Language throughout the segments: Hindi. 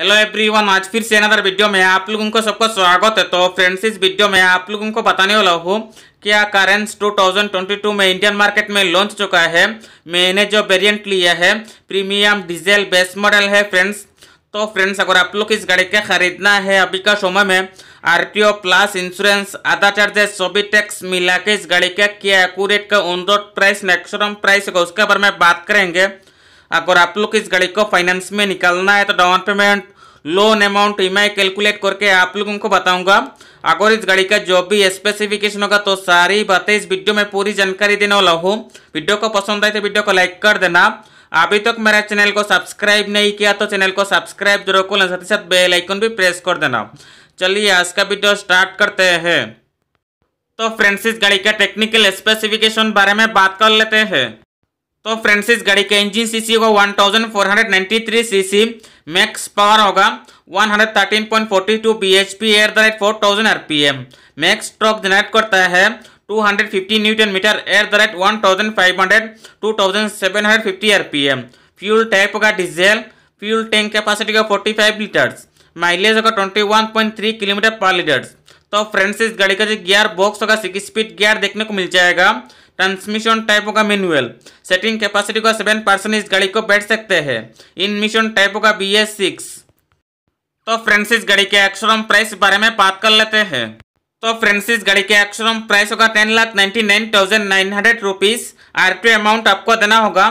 हेलो एवरीवन आज फिर से अनदर वीडियो में आप लोगों को सबका स्वागत है तो फ्रेंड्स इस वीडियो में आप लोगों को बताने वाला हूँ क्या करेंस 2022 में इंडियन मार्केट में लॉन्च चुका है मैंने जो वेरिएंट लिया है प्रीमियम डीजल बेस मॉडल है फ्रेंड्स तो फ्रेंड्स अगर आप लोग इस गाड़ी का खरीदना है अभी का समय में आर प्लस इंश्योरेंस आधा चार्जेस सभी टैक्स मिला के इस गाड़ी का क्या एकट का on road price maximum price होगा उसके बारे में बात करेंगे अगर आप लोग इस गाड़ी को फाइनेंस में निकालना है तो डाउन पेमेंट लोन अमाउंट ई कैलकुलेट करके आप लोगों को बताऊंगा अगर इस गाड़ी का जो भी स्पेसिफिकेशन होगा तो सारी बातें इस वीडियो में पूरी जानकारी देने वाला हूँ वीडियो को पसंद आए तो वीडियो को लाइक कर देना अभी तक तो मेरा चैनल को सब्सक्राइब नहीं किया तो चैनल को सब्सक्राइब जरूर कर साथ ही साथ बेल आइकन भी प्रेस कर देना चलिए आज का वीडियो स्टार्ट करते हैं तो फ्रेंड्स इस गाड़ी का टेक्निकल स्पेसिफिकेशन बारे में बात कर लेते हैं तो फ्रेंड्स इस गाड़ी का इंजन सीसी होगा 1493 सीसी मैक्स पावर होगा 113.42 BHP at the rate 4000 RPM max torque generate करता है 250 newton metre at the rate 1500 2750 RPM fuel type होगा डीजल फ्यूल टैंक कैपेसिटी का 45 लीटर्स माइलेज होगा 21.3 किलोमीटर पर लीटर्स तो फ्रेंड्स इस गाड़ी का जो गियर बॉक्स होगा सिक्स स्पीड गियर देखने को मिल जाएगा ट्रांसमिशन टाइपों का मेनुअल सेटिंग कैपेसिटी का सेवन परसेंट इस गाड़ी को बैठ सकते हैं इन मिशन टाइपों का बी एस सिक्स तो फ्रेंड्स इस गाड़ी के एक्सरम प्राइस बारे में बात कर लेते हैं तो फ्रेंड्स इस गाड़ी के एक्सरम प्राइस होगा ten lakh ninety nine thousand nine hundred rupees R T amount आपको देना होगा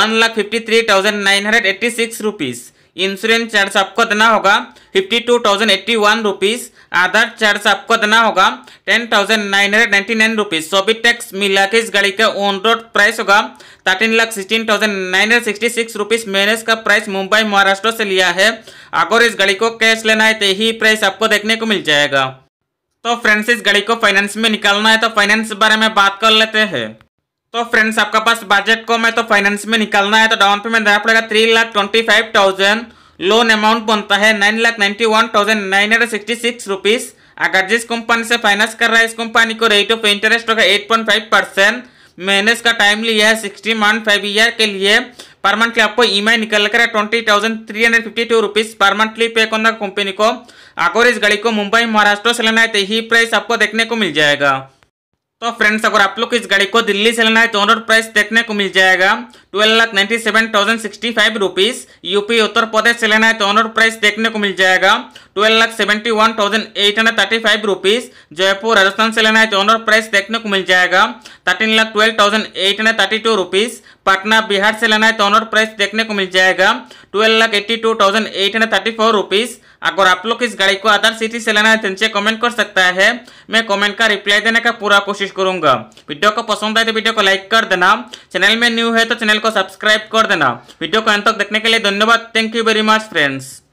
one lakh fifty three thousand nine hundred eighty six rupees insurance charge आपको देना होगा fifty two thousand eighty one rupees other charge आपको देना होगा ten thousand nine hundred ninety nine rupees सोबी टैक्स मिला के इस गाड़ी का ऑन रोड प्राइस होगा thirteen lakh sixteen thousand nine hundred sixty six rupees मैंने इसका प्राइस मुंबई महाराष्ट्र से लिया है अगर इस गाड़ी को कैश लेना है तो यही प्राइस आपको देखने को मिल जाएगा तो फ्रेंड्स इस गाड़ी को फाइनेंस में निकालना है तो फाइनेंस के बारे में बात कर लेते हैं तो फ्रेंड्स आपका पास बजट कम है तो फाइनेंस में निकालना है तो डाउन पेमेंट देना पड़ेगा three lakh twenty five thousand loan amount बनता है nine lakh ninety one thousand nine hundred sixty six rupees अगर जिस कंपनी से फाइनेंस कर रहा है इस कंपनी को रेट ऑफ इंटरेस्ट होगा एट पॉइंट फाइव परसेंट मैंने इसका टाइम लिया है सिक्सटी मंथ फाइव ईयर के लिए पर मंथली आपको ई e एम आई निकल कर twenty thousand three hundred fifty two rupees पर मंथली पे करना कंपनी को अगर इस गाड़ी को मुंबई महाराष्ट्र से लेना है तो यही प्राइस आपको देखने को मिल जाएगा तो फ्रेंड्स अगर आप लोग को इस गाड़ी को दिल्ली से लेना है तो ऑनरोड प्राइस देखने को मिल जाएगा twelve lakh ninety seven thousand sixty five rupees UP Uttar Pradesh से लेना है तो ऑनरोड प्राइस देखने को मिल जाएगा twelve lakh seventy one thousand eight hundred thirty five rupees Jaipur Rajasthan से लेना है तो ऑनरोड प्राइस देखने को मिल जाएगा thirteen lakh twelve thousand eight hundred thirty two rupees Patna Bihar से लेना है तो ऑनर प्राइस देखने को मिल जाएगा twelve lakh eighty two thousand eight hundred thirty four rupees अगर आप लोग इस गाड़ी को अदर सिटी से लेना है तो नीचे कमेंट कर सकता है मैं कमेंट का रिप्लाई देने का पूरा कोशिश करूंगा वीडियो को पसंद आए तो वीडियो को लाइक कर देना चैनल में न्यू है तो चैनल को सब्सक्राइब कर देना वीडियो को अंत तक देखने के लिए धन्यवाद thank you very much friends